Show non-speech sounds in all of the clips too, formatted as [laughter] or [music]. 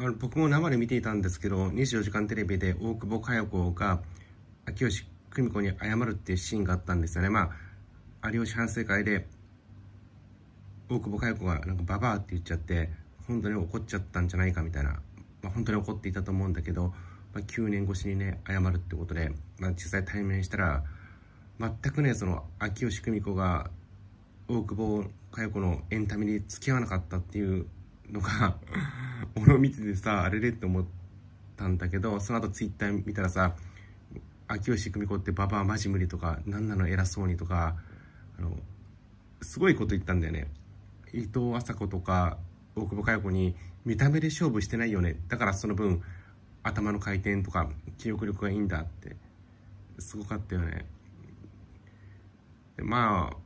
あの僕も生で見ていたんですけど、24時間テレビで大久保佳代子が秋吉久美子に謝るっていうシーンがあったんですよね。まあ、有吉反省会で、大久保佳代子がなんかババアって言っちゃって、本当に怒っちゃったんじゃないかみたいな、まあ、本当に怒っていたと思うんだけど、まあ、9年越しにね、謝るってことで、まあ、実際対面したら、全くね、その、秋吉久美子が大久保佳代子のエンタメに付き合わなかったっていうのが俺を見ててさあれれって思ったんだけどその後ツイッター見たらさ秋吉久美子ってババアマジ無理とか何なの偉そうにとかあのすごいこと言ったんだよね伊藤麻子とか大久保佳代子に見た目で勝負してないよねだからその分頭の回転とか記憶力がいいんだってすごかったよねでまあ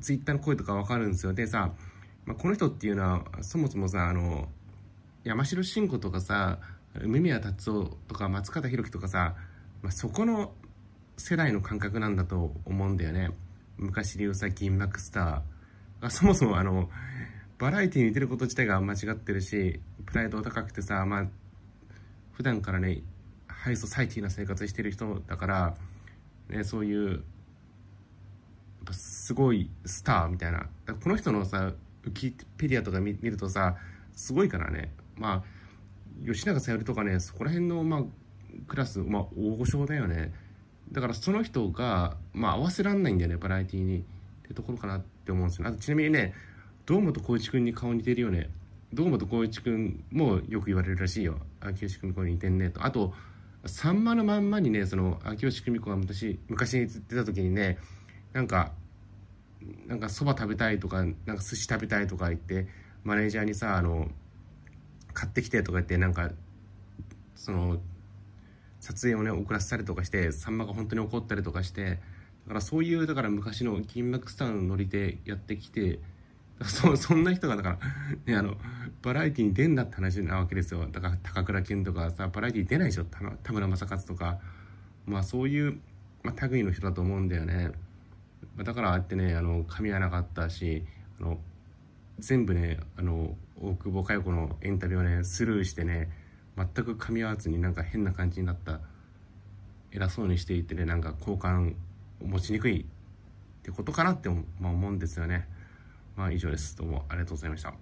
ツイッターの声とかわかるんですよでさまあ、この人っていうのはそもそもさあの山城慎吾とかさ梅宮達夫とか松方弘樹とかさ、まあ、そこの世代の感覚なんだと思うんだよね昔で言うさ銀幕スターそもそもあのバラエティに出ること自体が間違ってるしプライド高くてさまあ普段からねハイソサイティな生活してる人だから、ね、そういうすごいスターみたいなこの人のさウキペディアとか見るとさ、すごいからね。まあ、吉永小百合とかね、そこら辺の、まあ、クラス、まあ、大御所だよね。だからその人が、まあ、合わせらんないんだよね、バラエティーに。ってところかなって思うんですよね。あと、ちなみにね、堂本光一君に顔似てるよね。堂本光一君もよく言われるらしいよ。秋吉久美子に似てんねと。あと、さんまのまんまにね、その、秋吉久美子が昔、昔に出た時にね、なんか、なんかそば食べたいとかなんか寿司食べたいとか言ってマネージャーにさあの買ってきてとか言ってなんかその撮影をね遅らせたりとかしてさんまが本当に怒ったりとかしてだからそういうだから昔の銀幕スターの乗り手やってきて [laughs] そそんな人がだから、ね、あのバラエティに出んなって話なわけですよだから高倉健とかさバラエティー出ないでしょ田村正和とかまあそういう、まあ、類の人だと思うんだよね。だからあってねあの噛み合わなかったしあの全部ねあの大久保佳代子のエンタビューをねスルーしてね全く噛み合わずになんか変な感じになった偉そうにしていてねなんか好感を持ちにくいってことかなって、ま思うんですよねまあ以上ですどうもありがとうございました